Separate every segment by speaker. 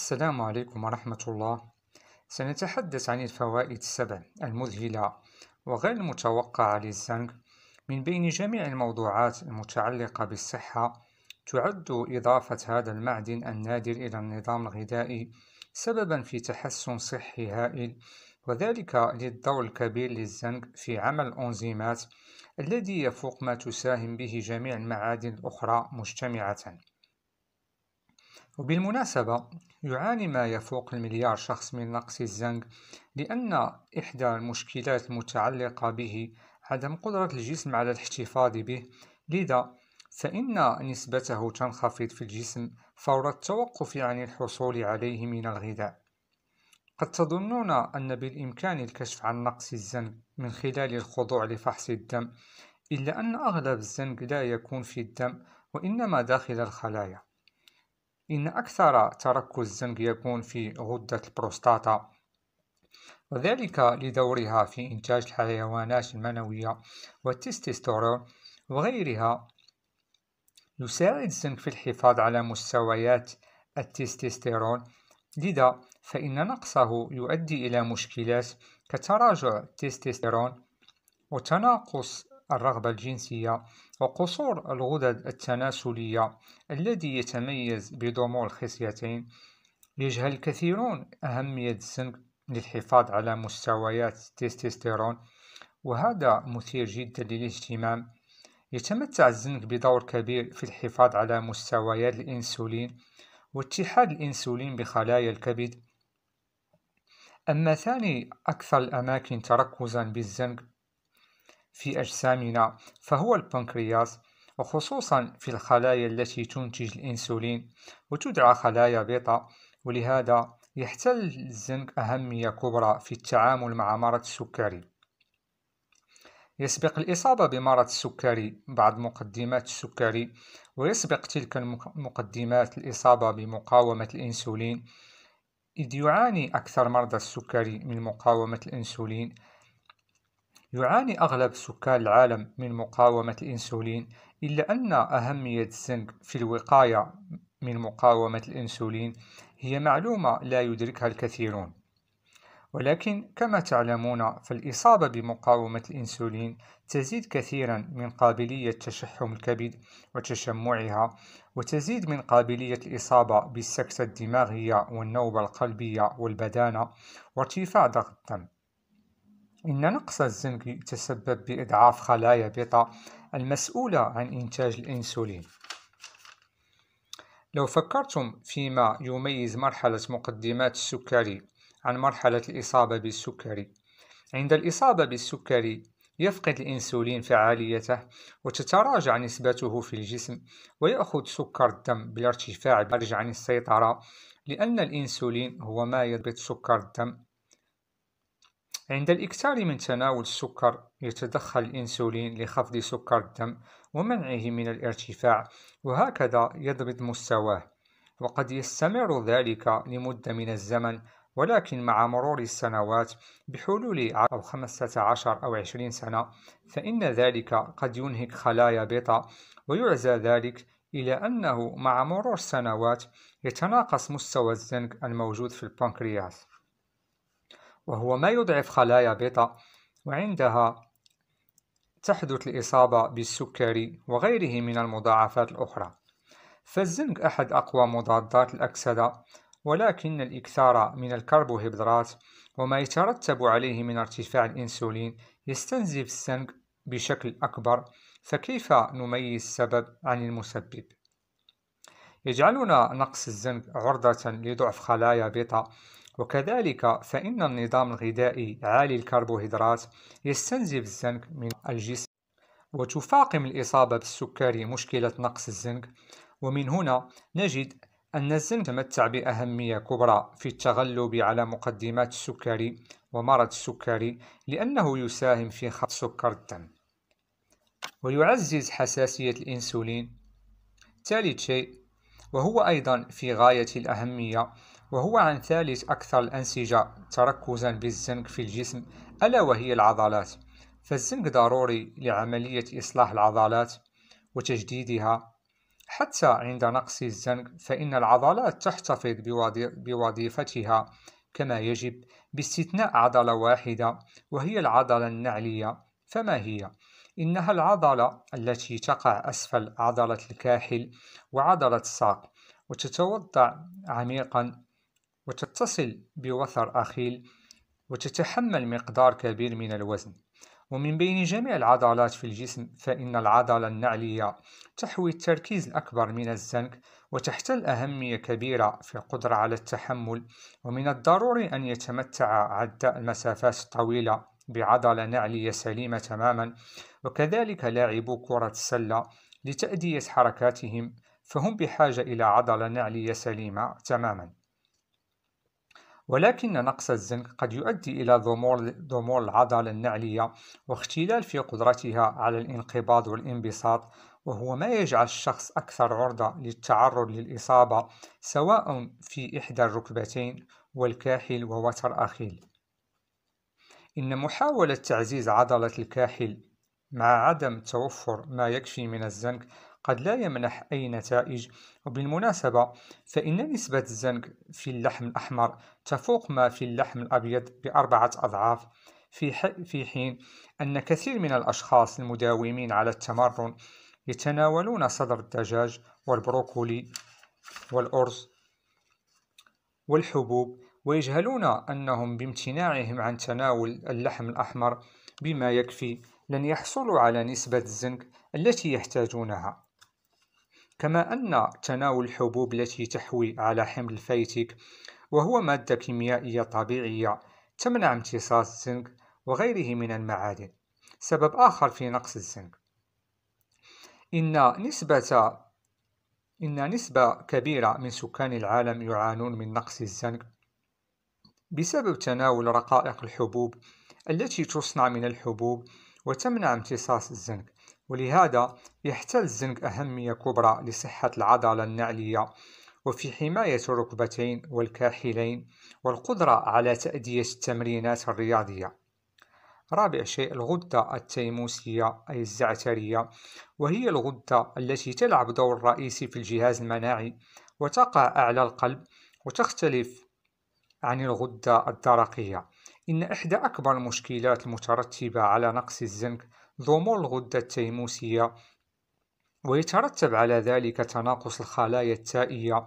Speaker 1: السلام عليكم ورحمة الله سنتحدث عن الفوائد السبع المذهلة وغير المتوقعة للزنك من بين جميع الموضوعات المتعلقة بالصحة تعد إضافة هذا المعدن النادر إلى النظام الغذائي سببا في تحسن صحي هائل وذلك للدور الكبير للزنك في عمل الأنزيمات الذي يفوق ما تساهم به جميع المعادن الأخرى مجتمعة وبالمناسبة يعاني ما يفوق المليار شخص من نقص الزنك لأن إحدى المشكلات المتعلقة به عدم قدرة الجسم على الاحتفاظ به لذا فإن نسبته تنخفض في الجسم فور التوقف عن الحصول عليه من الغذاء قد تظنون أن بالإمكان الكشف عن نقص الزنك من خلال الخضوع لفحص الدم إلا أن أغلب الزنك لا يكون في الدم وإنما داخل الخلايا إن أكثر تركز الزنك يكون في غدة البروستاتا وذلك لدورها في إنتاج الحيوانات المنوية والتستوستيرون وغيرها يساعد الزنك في الحفاظ على مستويات التستوستيرون لذا فإن نقصه يؤدي إلى مشكلات كتراجع التستوستيرون وتناقص الرغبة الجنسية وقصور الغدد التناسلية الذي يتميز بضمور الخصيتين يجهل الكثيرون أهمية الزنك للحفاظ على مستويات التستوستيرون وهذا مثير جدا للاهتمام يتمتع الزنك بدور كبير في الحفاظ على مستويات الإنسولين واتحاد الإنسولين بخلايا الكبد أما ثاني أكثر الأماكن تركزا بالزنك في أجسامنا فهو البنكرياس وخصوصا في الخلايا التي تنتج الإنسولين وتدعى خلايا بيتا ولهذا يحتل الزنك أهمية كبرى في التعامل مع مرض السكري يسبق الإصابة بمرض السكري بعض مقدمات السكري ويسبق تلك المقدمات الإصابة بمقاومة الإنسولين إذ يعاني أكثر مرضى السكري من مقاومة الإنسولين يعاني أغلب سكان العالم من مقاومة الإنسولين إلا أن أهمية الزنك في الوقاية من مقاومة الإنسولين هي معلومة لا يدركها الكثيرون ولكن كما تعلمون فالإصابة بمقاومة الإنسولين تزيد كثيرا من قابلية تشحم الكبد وتشمعها وتزيد من قابلية الإصابة بالسكتة الدماغية والنوبة القلبية والبدانة وارتفاع ضغط الدم إن نقص الزنك يتسبب بإضعاف خلايا بيتا المسؤولة عن إنتاج الأنسولين لو فكرتم فيما يميز مرحلة مقدمات السكري عن مرحلة الإصابة بالسكري عند الإصابة بالسكري يفقد الإنسولين فعاليته وتتراجع نسبته في الجسم ويأخذ سكر الدم بالارتفاع خارج عن السيطرة لأن الإنسولين هو ما يضبط سكر الدم عند الإكثار من تناول السكر يتدخل الإنسولين لخفض سكر الدم ومنعه من الارتفاع وهكذا يضبط مستواه وقد يستمر ذلك لمدة من الزمن ولكن مع مرور السنوات بحلول أو 15 أو 20 سنة فإن ذلك قد ينهك خلايا بيتا ويعزى ذلك إلى أنه مع مرور السنوات يتناقص مستوى الزنك الموجود في البنكرياس وهو ما يضعف خلايا بيتا وعندها تحدث الإصابة بالسكري وغيره من المضاعفات الأخرى فالزنك أحد أقوى مضادات الأكسدة ولكن الإكثار من الكربوهيدرات وما يترتب عليه من ارتفاع الإنسولين يستنزف الزنك بشكل أكبر فكيف نميز السبب عن المسبب؟ يجعلنا نقص الزنك عرضة لضعف خلايا بيتا وكذلك فإن النظام الغذائي عالي الكربوهيدرات يستنزف الزنك من الجسم وتفاقم الإصابة بالسكري مشكلة نقص الزنك ومن هنا نجد أن الزنك تمتع بأهمية كبرى في التغلب على مقدمات السكري ومرض السكري لأنه يساهم في خفض سكر الدم ويعزز حساسية الإنسولين ثالث شيء وهو أيضا في غاية الأهمية وهو عن ثالث أكثر الأنسجة تركزا بالزنك في الجسم ألا وهي العضلات فالزنك ضروري لعملية إصلاح العضلات وتجديدها حتى عند نقص الزنك فإن العضلات تحتفظ بوظيفتها كما يجب باستثناء عضلة واحدة وهي العضلة النعلية فما هي؟ إنها العضلة التي تقع أسفل عضلة الكاحل وعضلة الساق وتتوضع عميقا وتتصل بوثر أخيل وتتحمل مقدار كبير من الوزن ومن بين جميع العضلات في الجسم فإن العضلة النعلية تحوي التركيز الأكبر من الزنك وتحتل أهمية كبيرة في القدرة على التحمل ومن الضروري أن يتمتع عداء المسافات الطويلة بعضلة نعلية سليمة تماما وكذلك لاعبو كرة السلة لتأدية حركاتهم فهم بحاجة إلى عضلة نعلية سليمة تماما ولكن نقص الزنك قد يؤدي إلى ضمور, العضلة النعلية واختلال في قدرتها على الانقباض والانبساط وهو ما يجعل الشخص أكثر عرضة للتعرض للإصابة سواء في إحدى الركبتين والكاحل ووتر أخيل إن محاولة تعزيز عضلة الكاحل مع عدم توفر ما يكفي من الزنك قد لا يمنح أي نتائج وبالمناسبة فإن نسبة الزنك في اللحم الأحمر تفوق ما في اللحم الأبيض بأربعة أضعاف في حين أن كثير من الأشخاص المداومين على التمرن يتناولون صدر الدجاج والبروكولي والأرز والحبوب ويجهلون أنهم بامتناعهم عن تناول اللحم الأحمر بما يكفي لن يحصلوا على نسبة الزنك التي يحتاجونها كما أن تناول الحبوب التي تحوي على حمض الفيتيك وهو مادة كيميائية طبيعية تمنع امتصاص الزنك وغيره من المعادن سبب آخر في نقص الزنك إن نسبة إن نسبة كبيرة من سكان العالم يعانون من نقص الزنك بسبب تناول رقائق الحبوب التي تصنع من الحبوب وتمنع امتصاص الزنك ولهذا يحتل الزنك أهمية كبرى لصحة العضلة النعلية وفي حماية الركبتين والكاحلين والقدرة على تأدية التمرينات الرياضية رابع شيء الغدة التيموسية أي الزعترية وهي الغدة التي تلعب دور رئيسي في الجهاز المناعي وتقع أعلى القلب وتختلف عن الغدة الدرقية إن إحدى أكبر المشكلات المترتبة على نقص الزنك ضمور الغدة التيموسية ويترتب على ذلك تناقص الخلايا التائية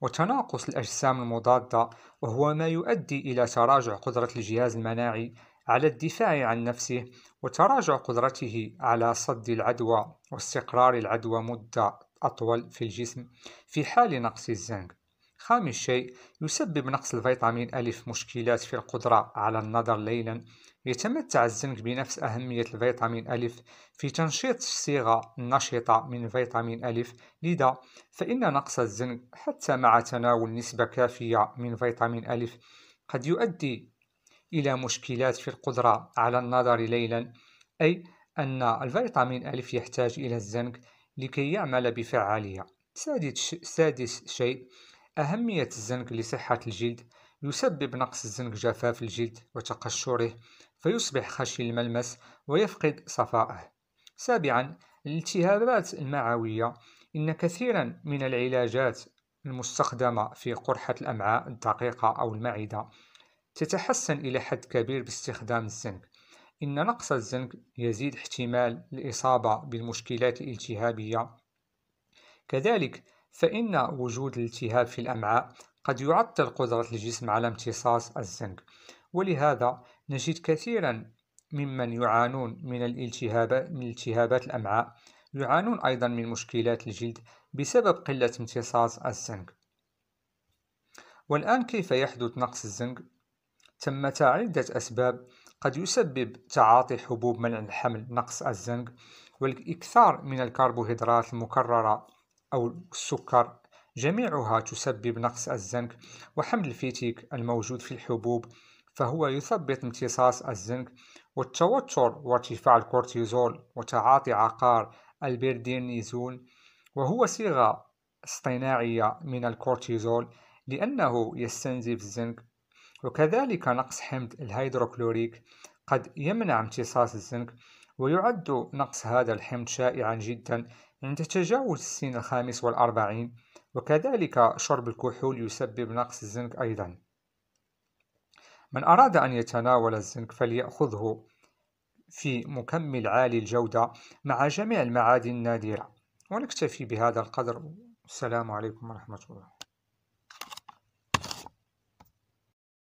Speaker 1: وتناقص الأجسام المضادة وهو ما يؤدي إلى تراجع قدرة الجهاز المناعي على الدفاع عن نفسه وتراجع قدرته على صد العدوى واستقرار العدوى مدة أطول في الجسم في حال نقص الزنك خامس شيء يسبب نقص الفيتامين ألف مشكلات في القدرة على النظر ليلا يتمتع الزنك بنفس أهمية الفيتامين ألف في تنشيط الصيغة النشطة من فيتامين ألف لذا فإن نقص الزنك حتى مع تناول نسبة كافية من فيتامين ألف قد يؤدي إلى مشكلات في القدرة على النظر ليلا أي أن الفيتامين ألف يحتاج إلى الزنك لكي يعمل بفعالية سادس, سادس شيء أهمية الزنك لصحة الجلد يسبب نقص الزنك جفاف الجلد وتقشره فيصبح خشن الملمس ويفقد صفائه سابعا الالتهابات المعوية إن كثيرا من العلاجات المستخدمة في قرحة الأمعاء الدقيقة أو المعدة تتحسن إلى حد كبير باستخدام الزنك إن نقص الزنك يزيد احتمال الإصابة بالمشكلات الالتهابية كذلك فإن وجود الالتهاب في الأمعاء قد يعطل قدرة الجسم على امتصاص الزنك ولهذا نجد كثيرا ممن يعانون من الالتهابات التهابات الأمعاء يعانون أيضا من مشكلات الجلد بسبب قلة امتصاص الزنك والآن كيف يحدث نقص الزنك؟ ثمة عدة أسباب قد يسبب تعاطي حبوب منع الحمل نقص الزنك والإكثار من الكربوهيدرات المكررة أو السكر جميعها تسبب نقص الزنك وحمل الفيتيك الموجود في الحبوب فهو يثبط امتصاص الزنك والتوتر وارتفاع الكورتيزول وتعاطي عقار البيردينيزول وهو صيغة اصطناعية من الكورتيزول لأنه يستنزف الزنك وكذلك نقص حمض الهيدروكلوريك قد يمنع امتصاص الزنك ويعد نقص هذا الحمض شائعا جدا عند تجاوز السن الخامس والأربعين وكذلك شرب الكحول يسبب نقص الزنك أيضا من أراد أن يتناول الزنك فليأخذه في مكمل عالي الجودة مع جميع المعادن النادرة ونكتفي بهذا القدر والسلام عليكم ورحمة الله